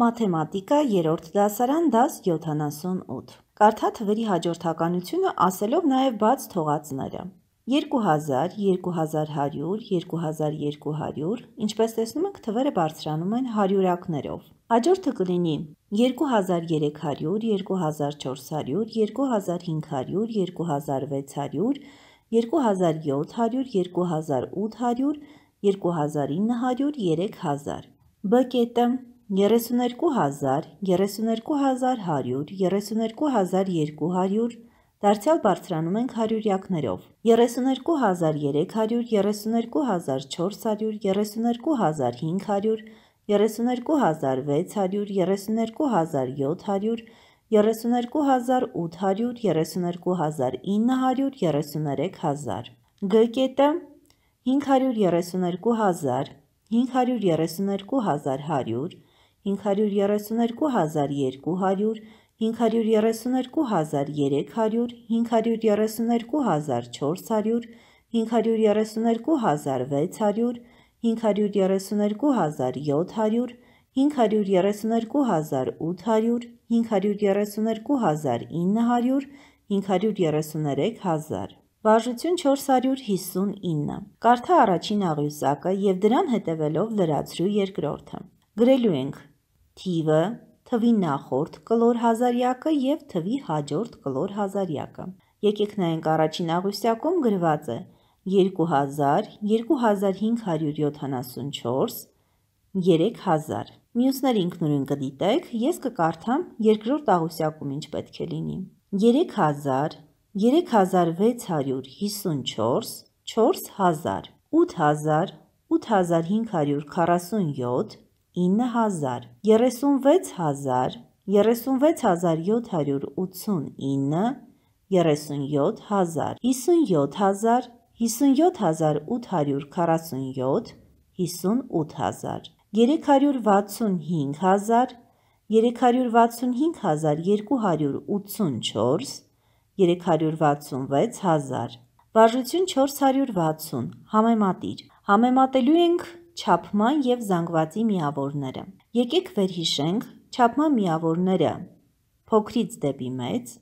Մաթեմատիկա 3-րդ դասարան դաս 78։ Կարդա թվերի հաջորդականությունը ասելով նաև բաց թողածները։ 2000, 2100, 2200, ինչպես տեսնում եք, թվերը բարձրանում են հարյուրակներով։ Հաջորդը կլինի 2300, 2400, 2500, 2600, 2700, 2800, 2900, 3000։ Բկետը 32000, 32100, 32200 դարձյալ բարձրանում ենք հարյուրյակներով 32300, 32400, 32500, 32600, 32700 32800, 32900, 33000 Գ-կետը 532 532 100 532 200, 532 300, 532 400, 532 600, 532 700, 532,800, 532,900, 533,000։ Վարժություն 459։ Կարդա առաջին աղյուսակը և դրան հետևելով լրացրու երկրորդը։ Գրելու ենք թիվը թվի նախորդ կլոր հազարյակը և թվի հաջորդ կլոր հազարյակը։ Եկեք նայենք առաջին աղյուսյակում գրված է 2000, 2574, 3000։ Մյուսներ ինքնուրույն կդիտեք, ես կկարդամ երկրորդ աղյուսյակում ինչ պետք է լինի։ 3000, 3654, 4000, 8000, 8547, 9000, 36000, 36789, 37000, 57000, 57847, 58000, 365000, 365284, 366000, բաժություն 460, համեմատիր։ Համեմատելու ենք 2000 չափման եւ զանգվածի միավորները։ Եկեք վերհիշենք չափման միավորները փոքրից դեպի մեծ,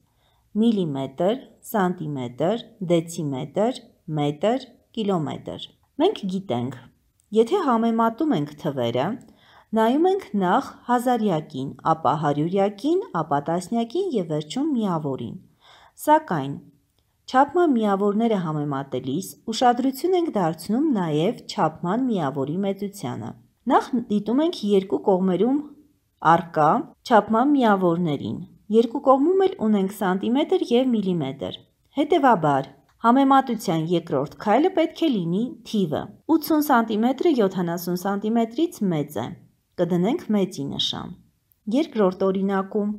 միլիմետր, սանտիմետր, դեցիմետր, մետր, կիլոմետր։ Մենք գիտենք, եթե համեմատում ենք թվերը, նայում ենք նախ հազարյակին, ապա հարյուրյակին, ապա տասնյակին եւ վերջում միավորին։ Սակայն Չափման միավորները համեմատելիս ուշադրություն ենք դարձնում նաև չափման միավորի մեծությանը։ Նախ դիտում ենք երկու կողմերում արկա չափման միավորներին։ Երկու կողմում էլ ունենք սանտիմետր եւ միլիմետր։ Հետևաբար, համեմատության երկրորդ քայլը պետք է լինի թիվը։ 80 սանտիմետրը 70 սանտիմետրից մեծ է։ Կդնենք մեծի նշան։ Երկրորդ օրինակում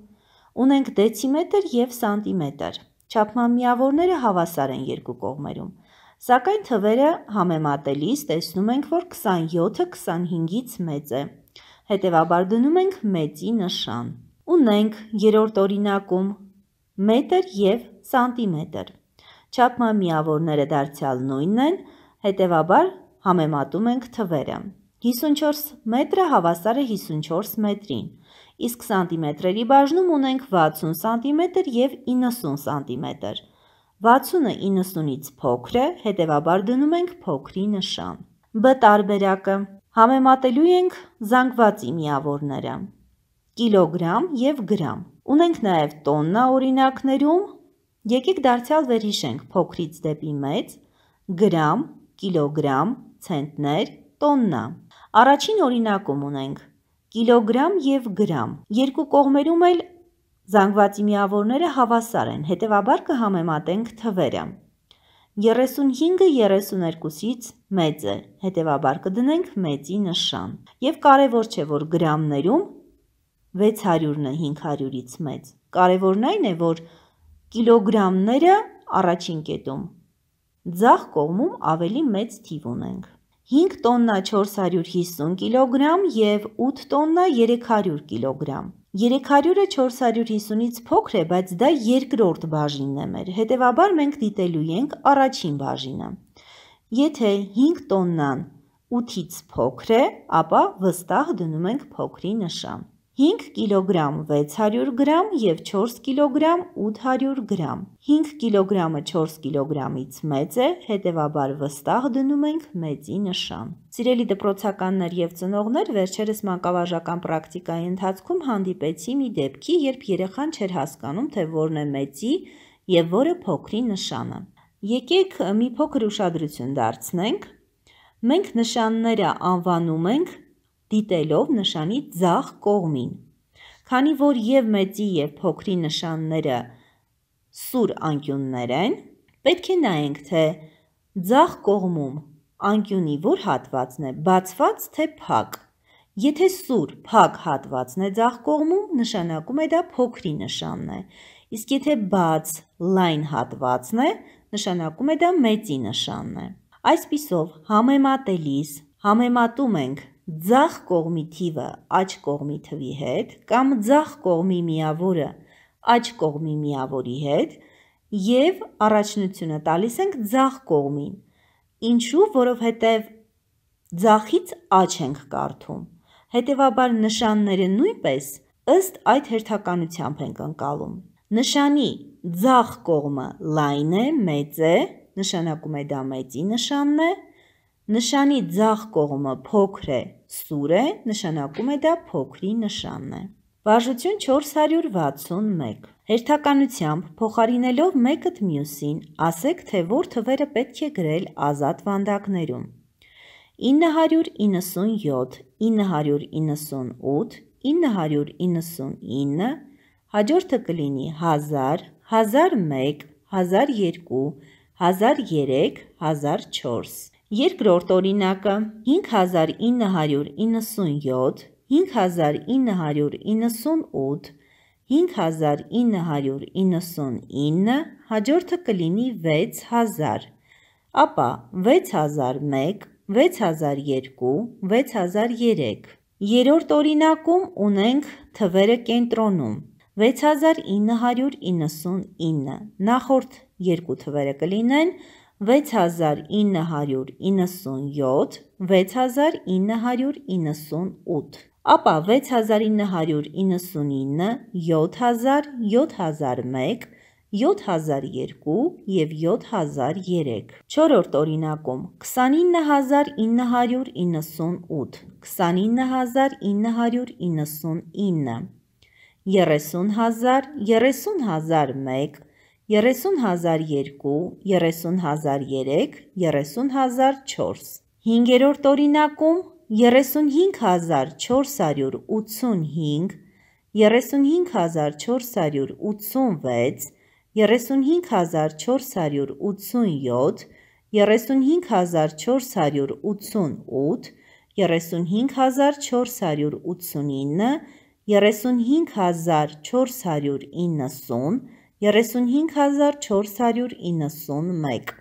ունենք դեցիմետր եւ սանտիմետր։ Չափման միավորները հավասար են երկու կողմերում։ Սակայն թվերը համեմատելիս տեսնում ենք, որ 27-ը 25-ից մեծ է։ Հետևաբար դնում ենք մեծի նշան։ Ունենք երրորդ օրինակում մետր եւ սանտիմետր։ Չափման միավորները դարձյալ նույնն են, հետևաբար համեմատում ենք թվերը։ 54 մետրը հավասար է 54 մետրին, իսկ սանտիմետրերի բաժնում ունենք 60 սանտիմետր և 90 սանտիմետր։ 60-ը 90-ից փոքր է, հետևաբար դնում ենք փոքրի նշան։ Բ տարբերակը համեմատելու ենք զանգվածի միավորները։ Կիլոգրամ և գրամ։ Ունենք նաև տոննա օրինակներում, եկեք դարձյալ վերհիշենք փոքրից դեպի մեծ, գրամ, կիլոգրամ, ցենտներ, տոննա։ Առաջին օրինակում ունենք կիլոգրամ և գրամ։ Երկու կողմերում էլ զանգվածի միավորները հավասար են, հետևաբար կհամեմատենք թվերը։ 35-32-ից մեծ է, հետևաբար կդնենք մեծի նշան։ Եվ կարևոր չէ, որ գրամներում 600-ը 500-ից մեծ։ Կարևորն այն է, որ կիլոգրամները առաջին կետում, ձախ կողմում ավելի մեծ թիվ ունենք։ 5 տոննա 450 կիլոգրամ և 8 տոննա 300 կիլոգրամ։ 300-ը 450-ից փոքր է, բայց դա երկրորդ բաժինն է մեր, հետևաբար մենք դիտելու ենք առաջին բաժինը։ Եթե 5 տոննան 8-ից փոքր է, ապա վստահ դնում ենք փոքրի նշան։ 5 կիլոգրամ 600 գրամ և 4 կիլոգրամ 800 գրամ։ 5 կիլոգրամը 4 կիլոգրամից մեծ է, հետևաբար վստահ դնում ենք մեծի նշան։ Սիրելի դպրոցականներ և ծնողներ վերջերս մանկավարժական պրակտիկայի ընթացքում հանդիպեցի մի դեպքի, երբ երեխան չէր հասկանում, թե որն է մեծի և որը փոքրի նշանը։ Եկեք մի փոքր ուշադրություն դարձնենք։ Մենք նշանները անվանում ենք դիտելով նշանի ձախ կողմին։ Քանի որ եւ մեծի եւ փոքրի նշանները սուր անկյուններ են, պետք է նայենք, թե ձախ կողմում անկյունի որ հատվածն է, բացված թե փակ։ Եթե սուր փակ հատվածն է ձախ կողմում, նշանակում է դա փոքրի նշանն է։ Իսկ եթե բաց լայն հատվածն է, նշանակում է դա մեծի նշանն է։ Այսպիսով համեմատելիս համեմատում ենք Ձախ կողմի թիվը աջ կողմի թվի հետ կամ ձախ կողմի միավորը աջ կողմի միավորի հետ եւ առաջնությունը տալիս ենք ձախ կողմին։ Ինչու, որովհետեւ ձախից աջ ենք կարդում։ Հետևաբար նշանները նույնպես ըստ այդ հերթականությամբ ենք անցալում։ Նշանի ձախ կողմը լայն է, մեծ է, նշանակում է դա մեծի նշանն է, նշան է Նշանի ձախ կողմը փոքր է, սուր է, նշանակում է դա փոքրի նշանն է։ Վարժություն 461 Հերթականությամբ փոխարինելով մեկըդ մյուսին, ասեք, թե որ թվերը պետք է գրել ազատ վանդակներում։ 997, 998, 999, հաջորդը կլինի 1000, 1001, 1002, 1003, 1004։ Երկրորդ օրինակը 5997, 5998, 5999, հաջորդը կլինի 6000, ապա 6001, 6002, 6003։ Երորդ օրինակում ունենք թվերը կենտրոնում 6999, նախորդ երկու թվերը կլինեն 6999 6997, 6998, ապա 6999, 7000, 7001, 7002 և 7003 Չորորդ օրինակում 29998, 29999, 30000, 30001, 30002, 30003, 30004։ Հինգերորդ օրինակում 35485, 35486, 35487, 35488, 35489, 35490, 35491։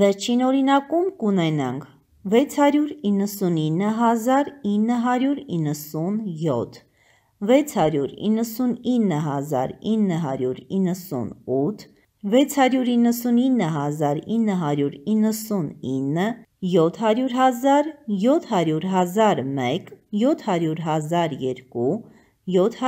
Վերջին օրինակում կունենանք 699997 699998 699999 700.000 700.001 700.002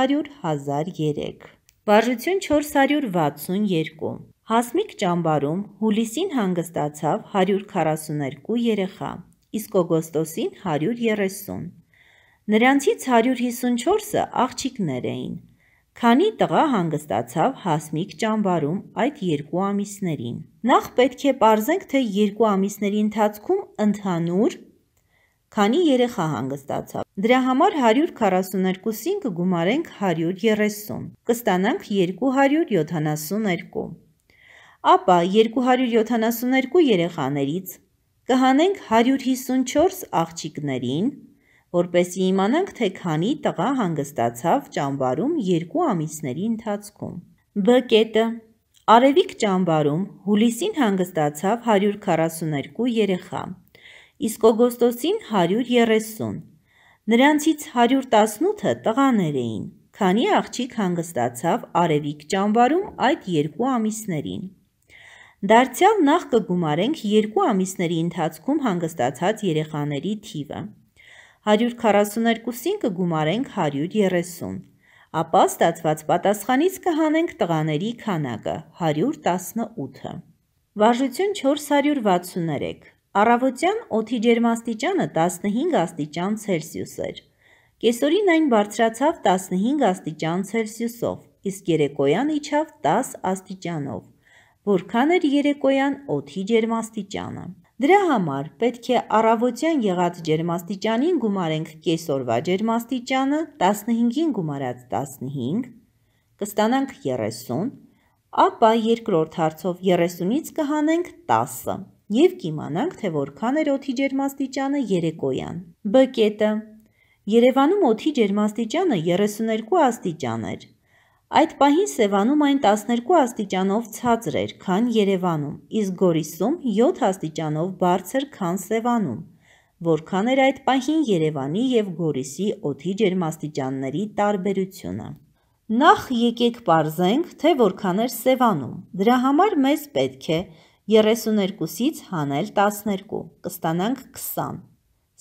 700.003 Վարժություն 462։ Հասմիկ ճամբարում հուլիսին հանգստացավ 142 երեխա, իսկ օգոստոսին 130։ Նրանցից 154-ը աղջիկներ էին։ Քանի տղա հանգստացավ հասմիկ ճամբարում այդ երկու ամիսներին։ Նախ պետք է ողրզենք, թե երկու ամիսների ընթացքում ընդհանուր քանի երեխա հանգստացավ։ Դրա համար 142-ին կգումարենք 130, կստանանք 272։ Ապա 272 երեխաներից կհանենք 154 աղջիկներին, որպեսի իմանանք, թե քանի տղա հանգստացավ ճամբարում երկու ամիսների ընթացքում։ Բ կետը Արևիկ ճամբարում հուլիսին հանգստացավ 142 երեխա իսկ օգոստոսին 130։ Նրանցից 118-ը տղաներ էին, քանի աղջիկ հանգստացավ արևիկ ճամբարում այդ երկու ամիսներին։ Դարձյալ նախ կգումարենք երկու ամիսների ընթացքում հանգստացած երեխաների թիվը։ 142-ին կգումարենք 130, ապա ստացված պատասխանից կհանենք տղաների քանակը 118-ը։ Վարժություն 463, Առավոտյան օդի ջերմաստիճանը 15 աստիճան Ցելսիուս էր։ Կեսօրին այն բարձրացավ 15 աստիճան Ցելսիուսով, իսկ երեկոյան իջավ 10 աստիճանով։ Որքան էր երեկոյան օդի ջերմաստիճանը։ Դրա համար պետք է առավոտյան եղած ջերմաստիճանին գումարենք կեսօրվա ջերմաստիճանը 15-ին գումարած 15, կստանանք 30, ապա երկրորդ հարցով 30-ից կհանենք 10-ը եւ կիմանանք, թե որքան էր օդի ջերմաստիճանը երեկոյան։ Բ կետը։ Երևանում օդի ջերմաստիճանը 32 աստիճան էր։ Այդ պահին Սևանում այն 12 աստիճանով ցածր էր, քան Երևանում, իսկ Գորիսում 7 աստիճանով բարձր, քան Սևանում։ Որքան էր այդ պահին Երևանի եւ Գորիսի օդի ջերմաստիճանների տարբերությունը։ Նախ եկեք parzենք, թե որքան էր Սևանում։ Դրա համար մեզ պետք է 32-ից հանել 12, կստանանք 20։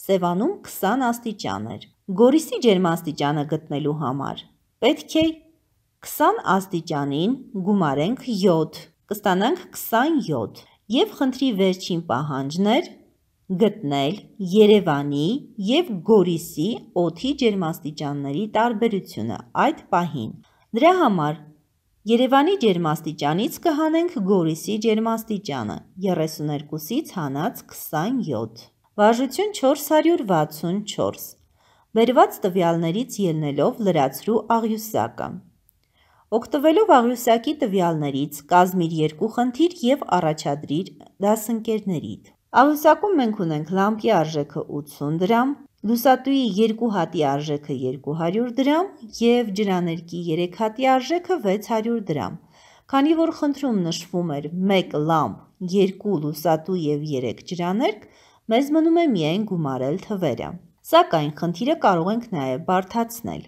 Սևանում 20 աստիճան էր։ Գորիսի ջերմաստիճանը գտնելու համար պետք է 20 աստիճանին գումարենք 7, կստանանք 27 եւ խնդրի վերջին պահանջներ գտնել Երևանի եւ Գորիսի օթի ջերմաստիճանների տարբերությունը այդ պահին։ Դրա համար Երևանի ջերմաստիճանից կհանենք Գորիսի ջերմաստիճանը 32-ից հանած 27։ Վարժություն 464։ Բերված տվյալներից ելնելով լրացրու աղյուսակը։ Օգտվելով աղյուսակի տվյալներից կազմիր երկու խնդիր եւ առաջադրիր դասընկերներիդ։ Աղյուսակում մենք ունենք լամպի արժեքը 80 դրամ, լուսատուի 2 հատի արժեքը 200 դրամ և ջրաներկի 3 հատի արժեքը 600 դրամ։ Քանի որ խնդրում նշվում էր 1 լամպ, 2 լուսատու և 3 ջրաներկ, մեզ մնում է միայն գումարել թվերը։ Սակայն խնդիրը կարող ենք նաև բարդացնել։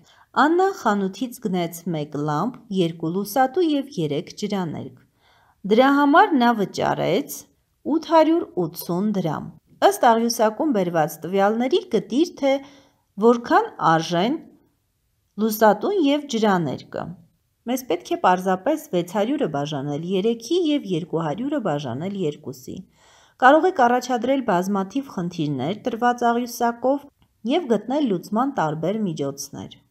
Աննան խանութից գնեց 1 լամպ, 2 լուսատու և 3 ջրաներկ։ Դրա համար նա վճարեց 880 դրամ։ Ըստ աղյուսակում բերված տվյալների գտիր, թե որքան արժեն լուսատուն և ջրաներկը։ Մեզ պետք է պարզապես 600-ը բաժանել 3-ի և 200-ը բաժանել 2-ի։ Կարող եք առաջադրել բազմաթիվ խնդիրներ տրված աղյուսակով և գտնել լուծման տարբեր միջոցներ։